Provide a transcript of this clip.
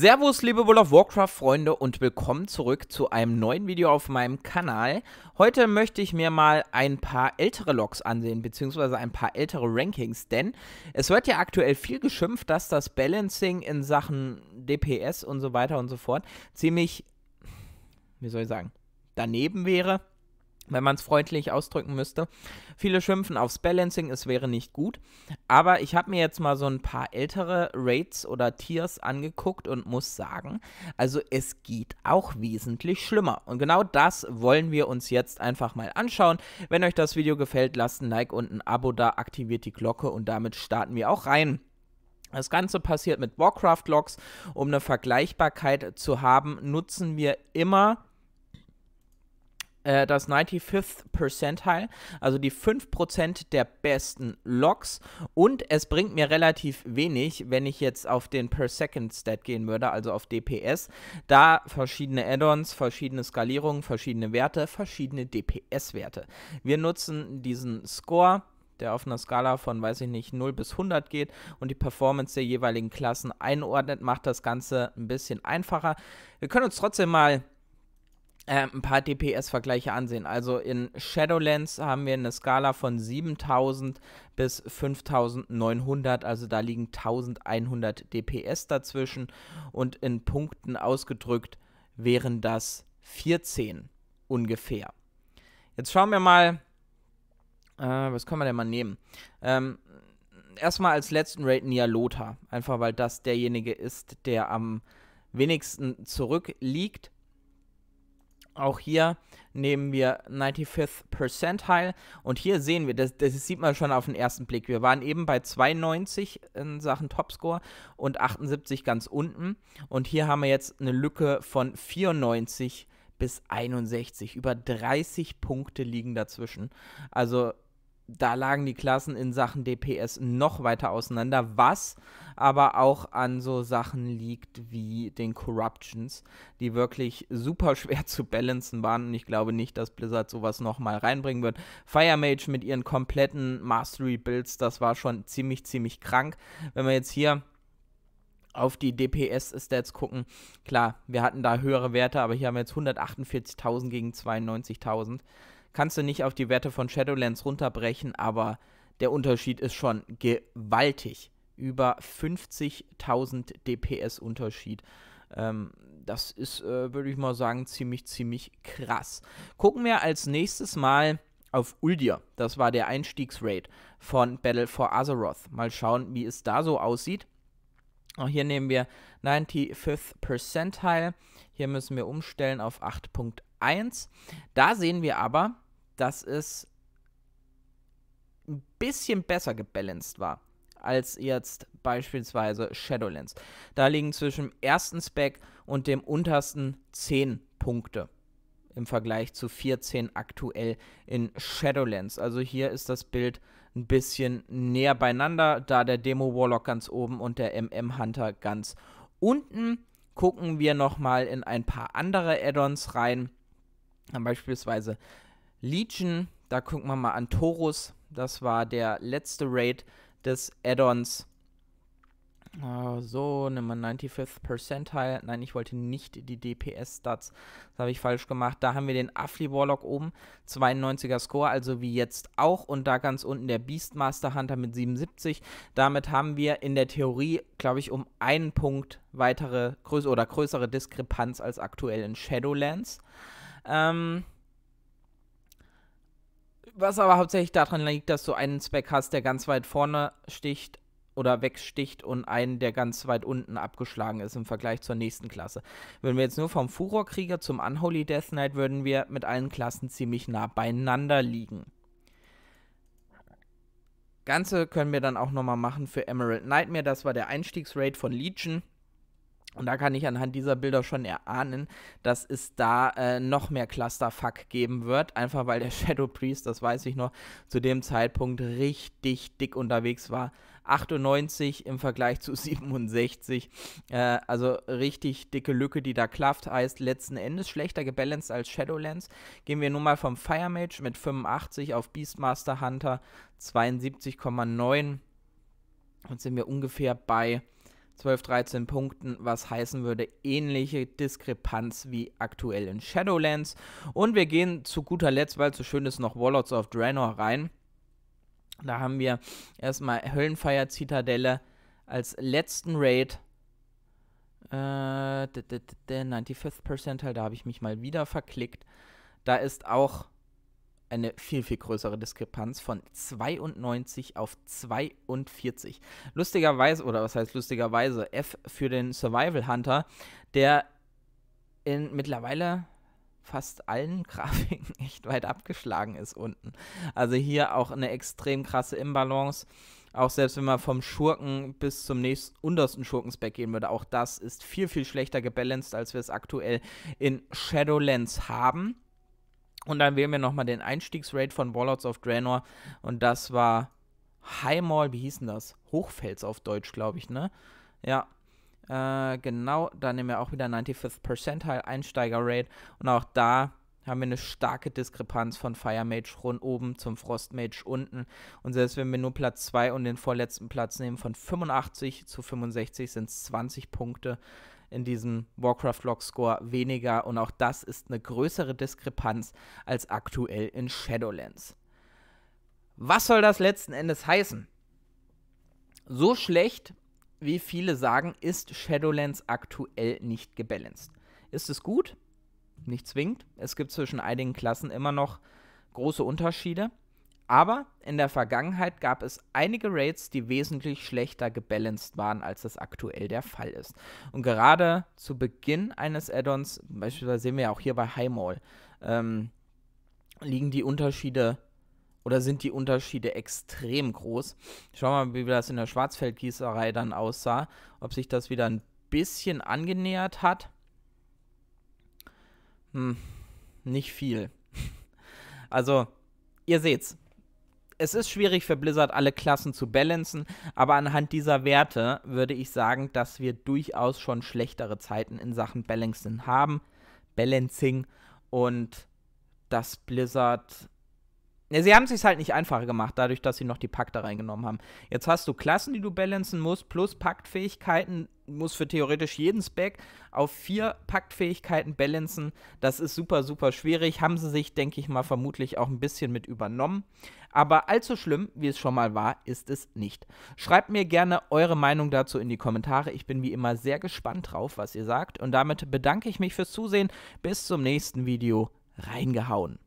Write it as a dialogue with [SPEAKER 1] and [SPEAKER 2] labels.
[SPEAKER 1] Servus, liebe World of Warcraft-Freunde und willkommen zurück zu einem neuen Video auf meinem Kanal. Heute möchte ich mir mal ein paar ältere Logs ansehen, beziehungsweise ein paar ältere Rankings, denn es wird ja aktuell viel geschimpft, dass das Balancing in Sachen DPS und so weiter und so fort ziemlich, wie soll ich sagen, daneben wäre wenn man es freundlich ausdrücken müsste. Viele schimpfen aufs Balancing, es wäre nicht gut. Aber ich habe mir jetzt mal so ein paar ältere Raids oder Tiers angeguckt und muss sagen, also es geht auch wesentlich schlimmer. Und genau das wollen wir uns jetzt einfach mal anschauen. Wenn euch das Video gefällt, lasst ein Like und ein Abo da, aktiviert die Glocke und damit starten wir auch rein. Das Ganze passiert mit Warcraft-Logs. Um eine Vergleichbarkeit zu haben, nutzen wir immer äh, das 95th Percentile, also die 5% der besten Logs. Und es bringt mir relativ wenig, wenn ich jetzt auf den Per Second Stat gehen würde, also auf DPS, da verschiedene Add-ons, verschiedene Skalierungen, verschiedene Werte, verschiedene DPS-Werte. Wir nutzen diesen Score der auf einer Skala von, weiß ich nicht, 0 bis 100 geht und die Performance der jeweiligen Klassen einordnet, macht das Ganze ein bisschen einfacher. Wir können uns trotzdem mal ähm, ein paar DPS-Vergleiche ansehen. Also in Shadowlands haben wir eine Skala von 7000 bis 5900, also da liegen 1100 DPS dazwischen und in Punkten ausgedrückt wären das 14 ungefähr. Jetzt schauen wir mal, äh, was können wir denn mal nehmen? Ähm, erstmal als letzten Raid Nialota, einfach weil das derjenige ist, der am wenigsten zurückliegt auch hier nehmen wir 95th Percentile und hier sehen wir, das, das sieht man schon auf den ersten Blick. Wir waren eben bei 92 in Sachen Topscore und 78 ganz unten und hier haben wir jetzt eine Lücke von 94 bis 61. Über 30 Punkte liegen dazwischen. Also da lagen die Klassen in Sachen DPS noch weiter auseinander, was aber auch an so Sachen liegt wie den Corruptions, die wirklich super schwer zu balancen waren und ich glaube nicht, dass Blizzard sowas nochmal reinbringen wird. Fire Mage mit ihren kompletten Mastery Builds, das war schon ziemlich, ziemlich krank. Wenn wir jetzt hier auf die DPS-Stats gucken, klar, wir hatten da höhere Werte, aber hier haben wir jetzt 148.000 gegen 92.000 kannst du nicht auf die Werte von Shadowlands runterbrechen, aber der Unterschied ist schon gewaltig. Über 50.000 DPS Unterschied. Ähm, das ist, äh, würde ich mal sagen, ziemlich, ziemlich krass. Gucken wir als nächstes mal auf Uldir. Das war der Einstiegsraid von Battle for Azeroth. Mal schauen, wie es da so aussieht. Auch hier nehmen wir 95th Percentile. Hier müssen wir umstellen auf 8.1. Da sehen wir aber, dass es ein bisschen besser gebalanced war als jetzt beispielsweise Shadowlands. Da liegen zwischen dem ersten Spec und dem untersten 10 Punkte im Vergleich zu 14 aktuell in Shadowlands. Also hier ist das Bild ein bisschen näher beieinander, da der Demo Warlock ganz oben und der MM Hunter ganz unten. Gucken wir nochmal in ein paar andere Add-ons rein, beispielsweise Legion, da gucken wir mal an Taurus, das war der letzte Raid des Add-ons äh, so, nimm mal 95th Percentile. Nein, ich wollte nicht die DPS-Stats. Das habe ich falsch gemacht. Da haben wir den Affli Warlock oben. 92er Score, also wie jetzt auch. Und da ganz unten der Beastmaster Hunter mit 77. Damit haben wir in der Theorie, glaube ich, um einen Punkt weitere größere oder größere Diskrepanz als aktuell in Shadowlands. Ähm was aber hauptsächlich daran liegt, dass du einen Speck hast, der ganz weit vorne sticht oder wegsticht und einen, der ganz weit unten abgeschlagen ist im Vergleich zur nächsten Klasse. Würden wir jetzt nur vom Furorkrieger zum Unholy Death Knight, würden wir mit allen Klassen ziemlich nah beieinander liegen. Ganze können wir dann auch nochmal machen für Emerald Nightmare. Das war der Einstiegsraid von Legion. Und da kann ich anhand dieser Bilder schon erahnen, dass es da äh, noch mehr Clusterfuck geben wird. Einfach weil der Shadow Priest, das weiß ich noch, zu dem Zeitpunkt richtig dick unterwegs war. 98 im Vergleich zu 67. Äh, also richtig dicke Lücke, die da klafft. Heißt letzten Endes schlechter gebalanced als Shadowlands. Gehen wir nun mal vom Fire Mage mit 85 auf Beastmaster Hunter 72,9. Und sind wir ungefähr bei 12, 13 Punkten, was heißen würde ähnliche Diskrepanz wie aktuell in Shadowlands. Und wir gehen zu guter Letzt, weil es so schön ist, noch Warlords of Draenor rein. Da haben wir erstmal Höllenfeier Zitadelle als letzten Raid. Äh, der 95th Percentile, da habe ich mich mal wieder verklickt. Da ist auch eine viel, viel größere Diskrepanz von 92 auf 42. Lustigerweise, oder was heißt lustigerweise, F für den Survival Hunter, der in mittlerweile fast allen Grafiken echt weit abgeschlagen ist unten. Also hier auch eine extrem krasse Imbalance. Auch selbst wenn man vom Schurken bis zum nächsten untersten Schurkenspec gehen würde, auch das ist viel, viel schlechter gebalanced, als wir es aktuell in Shadowlands haben. Und dann wählen wir nochmal den Einstiegsrate von Warlords of Draenor. Und das war High Mall, wie hieß denn das? Hochfels auf Deutsch, glaube ich, ne? Ja. Äh, genau, da nehmen wir auch wieder 95th Percentile Einsteigerrate. Und auch da haben wir eine starke Diskrepanz von Fire Mage rund oben zum Frost Mage unten. Und selbst wenn wir nur Platz 2 und den vorletzten Platz nehmen, von 85 zu 65 sind es 20 Punkte in diesem Warcraft-Log-Score weniger und auch das ist eine größere Diskrepanz als aktuell in Shadowlands. Was soll das letzten Endes heißen? So schlecht, wie viele sagen, ist Shadowlands aktuell nicht gebalanced. Ist es gut? Nicht zwingend. Es gibt zwischen einigen Klassen immer noch große Unterschiede. Aber in der Vergangenheit gab es einige Raids, die wesentlich schlechter gebalanced waren, als das aktuell der Fall ist. Und gerade zu Beginn eines Addons, beispielsweise sehen wir ja auch hier bei Highmall, ähm, liegen die Unterschiede oder sind die Unterschiede extrem groß. Schauen wir mal, wie das in der Schwarzfeldgießerei dann aussah, ob sich das wieder ein bisschen angenähert hat. Hm, nicht viel. Also, ihr seht's, es ist schwierig für Blizzard, alle Klassen zu balancen, aber anhand dieser Werte würde ich sagen, dass wir durchaus schon schlechtere Zeiten in Sachen Balancing haben. Balancing und dass Blizzard sie haben es sich halt nicht einfacher gemacht, dadurch, dass sie noch die Pakte reingenommen haben. Jetzt hast du Klassen, die du balancen musst, plus Paktfähigkeiten, musst für theoretisch jeden Spec auf vier Paktfähigkeiten balancen. Das ist super, super schwierig. Haben sie sich, denke ich mal, vermutlich auch ein bisschen mit übernommen. Aber allzu schlimm, wie es schon mal war, ist es nicht. Schreibt mir gerne eure Meinung dazu in die Kommentare. Ich bin wie immer sehr gespannt drauf, was ihr sagt. Und damit bedanke ich mich fürs Zusehen. Bis zum nächsten Video. Reingehauen.